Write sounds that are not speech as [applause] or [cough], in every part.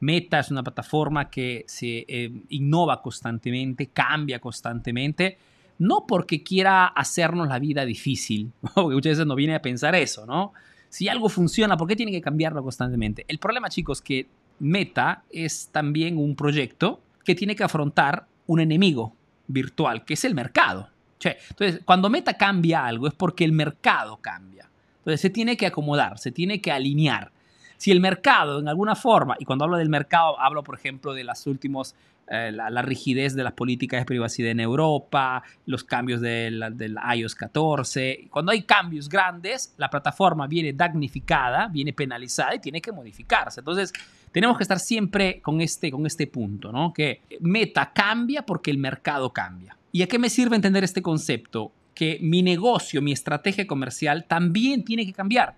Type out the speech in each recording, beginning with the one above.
Meta es una plataforma que se eh, innova constantemente, cambia constantemente, no porque quiera hacernos la vida difícil, [laughs] porque muchas veces nos viene a pensar eso, ¿no? Si algo funciona, ¿por qué tiene que cambiarlo constantemente? El problema, chicos, que Meta es también un proyecto que tiene que afrontar un enemigo virtual, que es el mercado. entonces, cuando Meta cambia algo es porque el mercado cambia. Entonces, se tiene que acomodar, se tiene que alinear si el mercado en alguna forma, y cuando hablo del mercado hablo por ejemplo de las últimas, eh, la, rigidez de las políticas de privacidad en Europa, los cambios del, iOS 14. Cuando hay cambios grandes, la plataforma viene damnificada, viene penalizada y tiene que modificarse. Entonces, tenemos que estar siempre con este, con este punto, ¿no? Que meta cambia porque el mercado cambia. ¿Y a qué me sirve entender este concepto? Que mi negocio, mi estrategia comercial también tiene que cambiar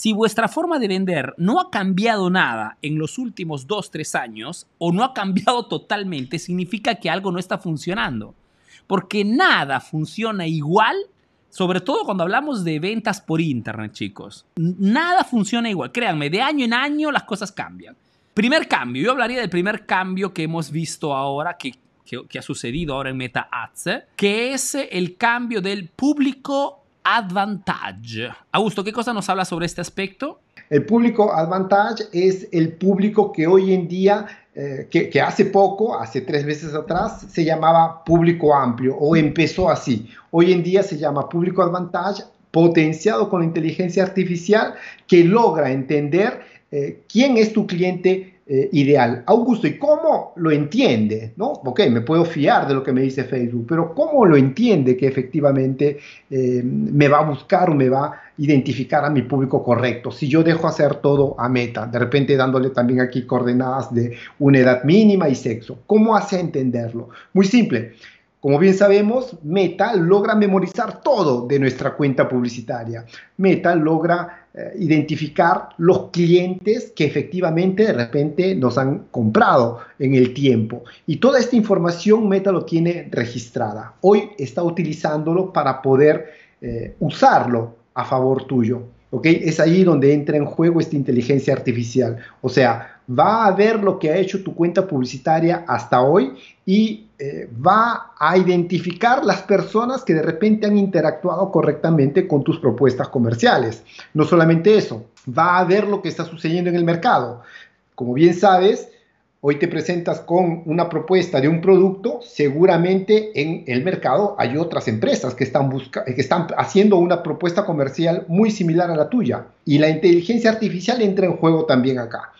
si vuestra forma de vender no ha cambiado nada en los últimos 2-3 años o no ha cambiado totalmente, significa que algo no está funcionando. Porque nada funciona igual, sobre todo cuando hablamos de ventas por internet, chicos. Nada funciona igual. Créanme, de año en año las cosas cambian. Primer cambio, yo hablaría del primer cambio que hemos visto ahora, que, que, ha sucedido ahora en Meta Ads, que es el cambio del público Advantage. Augusto, ¿qué cosa nos habla sobre este aspecto? El público Advantage es el público que hoy en día, eh, que, hace poco, hace tres meses atrás, se llamaba público amplio o empezó así. Hoy en día se llama público Advantage potenciado con la inteligencia artificial que logra entender eh, quién es tu cliente, eh, ideal. Augusto, ¿y cómo lo entiende? ¿No? Ok, me puedo fiar de lo que me dice Facebook, pero ¿cómo lo entiende que efectivamente eh, me va a buscar o me va a identificar a mi público correcto? Si yo dejo hacer todo a meta, de repente dándole también aquí coordenadas de una edad mínima y sexo, ¿cómo hace entenderlo? Muy simple. Como bien sabemos, Meta logra memorizar todo de nuestra cuenta publicitaria. Meta logra eh, identificar los clientes que efectivamente de repente nos han comprado en el tiempo. Y toda esta información Meta lo tiene registrada. Hoy está utilizándolo para poder eh, usarlo a favor tuyo. ¿ok? Es ahí donde entra en juego esta inteligencia artificial. O sea, va a ver lo que ha hecho tu cuenta publicitaria hasta hoy y eh, va a identificar las personas que de repente han interactuado correctamente con tus propuestas comerciales. No solamente eso, va a ver lo que está sucediendo en el mercado. Como bien sabes, hoy te presentas con una propuesta de un producto, seguramente en el mercado hay otras empresas que están, eh, que están haciendo una propuesta comercial muy similar a la tuya. Y la inteligencia artificial entra en juego también acá.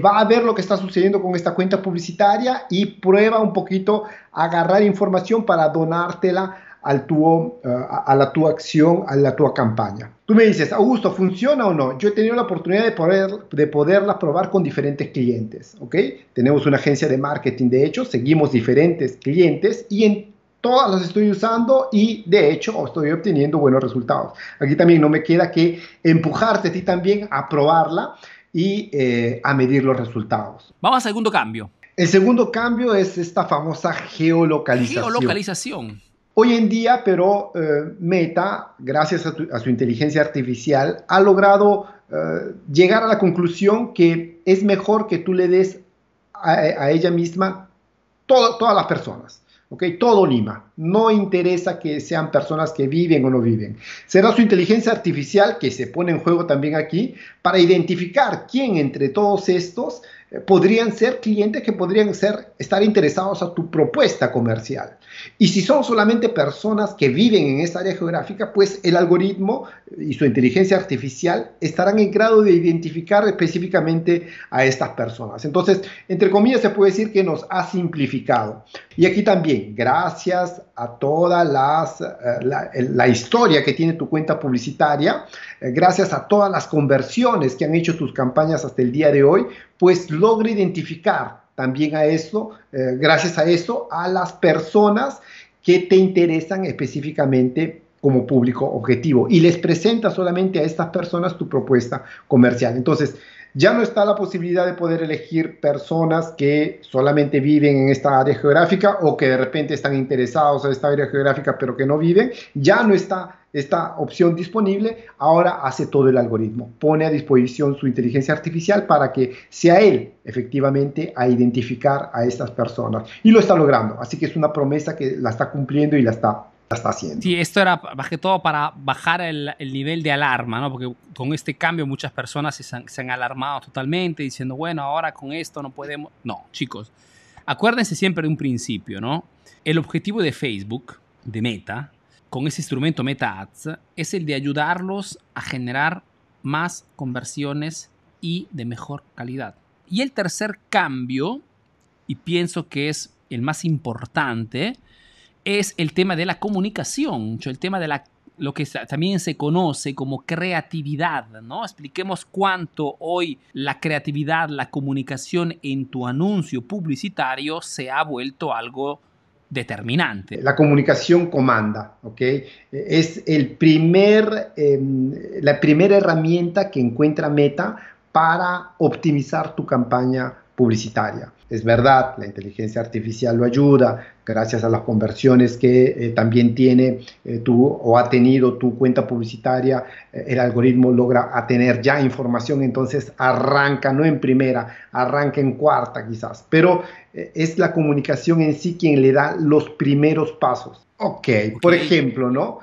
Va a ver lo que está sucediendo con esta cuenta publicitaria y prueba un poquito agarrar información para donártela al eh, a la tu acción, a la tu campaña. Tú me dices, Augusto, ¿funciona o no? Yo he tenido la oportunidad de, poder, de poderla probar con diferentes clientes, ¿ok? Tenemos una agencia de marketing, de hecho, seguimos diferentes clientes y en todas las estoy usando y de hecho estoy obteniendo buenos resultados. Aquí también no me queda que empujarte a ti también a probarla y eh, a medir los resultados. Vamos al segundo cambio. El segundo cambio es esta famosa geolocalización. Geolocalización. Hoy en día, pero eh, Meta, gracias a, su inteligencia artificial, ha logrado eh, llegar a la conclusión que es mejor que tú le des a, ella misma todas las personas. ¿ok? Todo Lima. No interesa que sean personas que viven o no viven. Será su inteligencia artificial que se pone en juego también aquí para identificar quién entre todos estos eh, podrían ser clientes que podrían ser, estar interesados a tu propuesta comercial. Y si son solamente personas que viven en esta área geográfica, pues el algoritmo y su inteligencia artificial estarán en grado de identificar específicamente a estas personas. Entonces, entre comillas, se puede decir que nos ha simplificado. Y aquí también, gracias a toda eh, la, la, historia que tiene tu cuenta publicitaria, eh, gracias a todas las conversiones que han hecho tus campañas hasta el día de hoy, pues logra identificar también a eso, eh, gracias a eso, a las personas que te interesan específicamente como público objetivo y les presenta solamente a estas personas tu propuesta comercial. Entonces, ya no está la posibilidad de poder elegir personas que solamente viven en esta área geográfica o que de repente están interesados en esta área geográfica pero que no viven. Ya no está esta opción disponible, ahora hace todo el algoritmo, pone a disposición su inteligencia artificial para que sea él efectivamente a identificar a estas personas. Y lo está logrando, así que es una promesa que la está cumpliendo y la está está haciendo. Sí, esto era más que todo para bajar el, nivel de alarma, ¿no? Porque con este cambio muchas personas se han, se han, alarmado totalmente diciendo, bueno, ahora con esto no podemos... No, chicos, acuérdense siempre de un principio, ¿no? El objetivo de Facebook, de Meta, con ese instrumento Meta es el de ayudarlos a generar más conversiones y de mejor calidad. Y el tercer cambio, y pienso que es el más importante, es el tema de la comunicación, el tema de la, lo que también se conoce como creatividad, ¿no? Expliquemos cuánto hoy la creatividad, la comunicación en tu anuncio publicitario se ha vuelto algo determinante. La comunicación comanda, ¿ok? Es el primer, em, la primera herramienta que encuentra Meta para optimizar tu campaña publicitaria. Es verdad, la inteligencia artificial lo ayuda gracias a las conversiones que eh, también tiene eh, o ha tenido tu cuenta publicitaria, eh, el algoritmo logra tener ya información, entonces arranca no en primera, arranca en cuarta quizás, pero es la comunicación en sí quien le da los primeros pasos. Ok, por ejemplo, ¿no?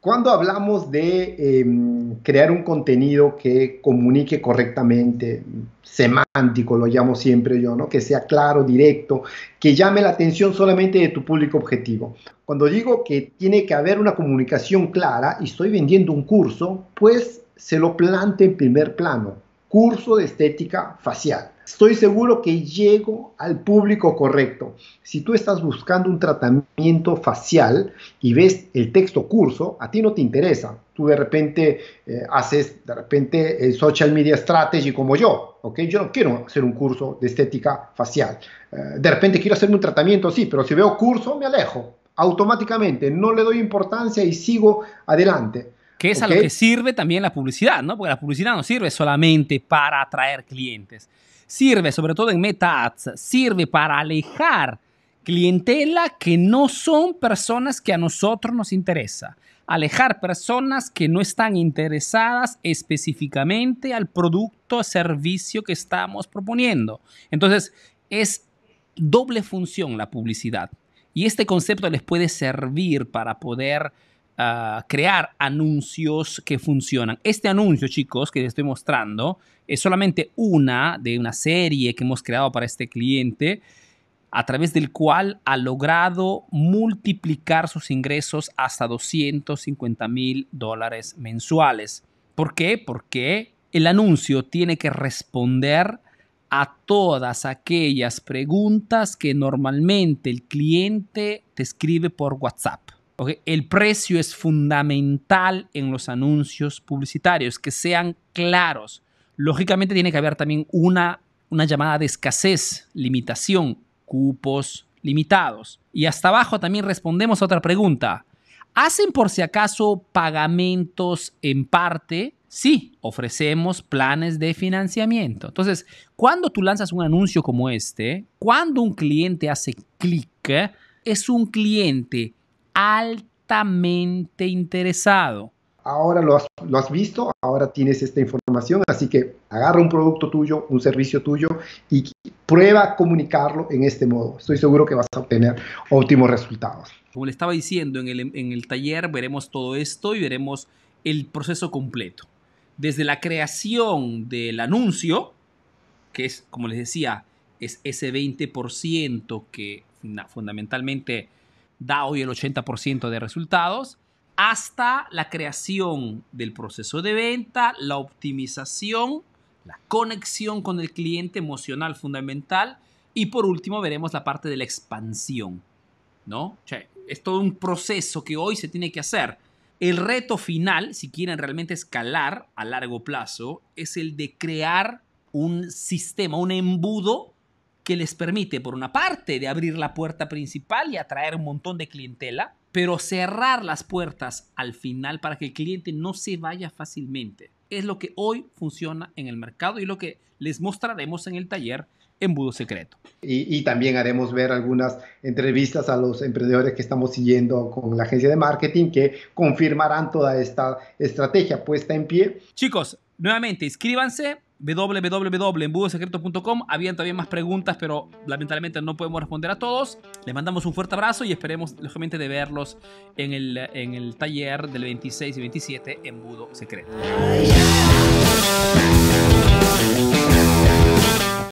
Cuando hablamos de em, crear un contenido que comunique correctamente, semántico lo llamo siempre yo, ¿no? que sea claro, directo, que llame la atención solamente de tu público objetivo. Cuando digo que tiene que haber una comunicación clara y estoy vendiendo un curso, pues se lo plante en primer plano curso de estética facial. Estoy seguro que llego al público correcto. Si tú estás buscando un tratamiento facial y ves el texto curso, a ti no te interesa. Tú de repente eh, haces de repente el social media strategy como yo, ¿ok? Yo no quiero hacer un curso de estética facial. Eh, de repente quiero hacerme un tratamiento, sí, pero si veo curso me alejo automáticamente, no le doy importancia y sigo adelante que es a lo que sirve también la publicidad, ¿no? Porque la publicidad no sirve solamente para atraer clientes, sirve sobre todo en Meta sirve para alejar clientela que no son personas que a nosotros nos interesa, alejar personas que no están interesadas específicamente al producto o servicio que estamos proponiendo. Entonces, es doble función la publicidad. Y este concepto les puede servir para poder crear anuncios que funcionan. Este anuncio, chicos, que les estoy mostrando, es solamente una de una serie que hemos creado para este cliente a través del cual ha logrado multiplicar sus ingresos hasta 250 mil dólares mensuales. ¿Por qué? Porque el anuncio tiene que responder a todas aquellas preguntas que normalmente el cliente te escribe por WhatsApp. El precio es fundamental en los anuncios publicitarios, que sean claros. Lógicamente tiene que haber también una, una llamada de escasez, limitación, cupos limitados. Y hasta abajo también respondemos a otra pregunta. ¿Hacen por si acaso pagamentos en parte? Sí, ofrecemos planes de financiamiento. Entonces, cuando tú lanzas un anuncio como este, cuando un cliente hace clic, es un cliente altamente interesado. Ahora lo has, visto, ahora tienes esta información, así que agarra un producto tuyo, un servicio tuyo y prueba a comunicarlo en este modo. Estoy seguro que vas a obtener óptimos resultados. Como le estaba diciendo, en el, en el taller veremos todo esto y veremos el proceso completo. Desde la creación del anuncio, que es, como les decía, es ese 20% que fundamentalmente da hoy el 80% de resultados, hasta la creación del proceso de venta, la optimización, la conexión con el cliente emocional fundamental y por último veremos la parte de la expansión, ¿no? es todo un proceso que hoy se tiene que hacer. El reto final, si quieren realmente escalar a largo plazo, es el de crear un sistema, un embudo que les permite, por una parte, de abrir la puerta principal y atraer un montón de clientela, pero cerrar las puertas al final para que el cliente no se vaya fácilmente. Es lo que hoy funciona en el mercado y lo que les mostraremos en el taller Embudo Secreto. Y, y también haremos ver algunas entrevistas a los emprendedores que estamos siguiendo con la agencia de marketing que confirmarán toda esta estrategia puesta en pie. Chicos, nuevamente, inscríbanse www.embudosecreto.com Habían todavía más preguntas, pero lamentablemente no podemos responder a todos. Les mandamos un fuerte abrazo y esperemos, lógicamente, de verlos en el, en el taller del 26 y 27 en Budo Secreto.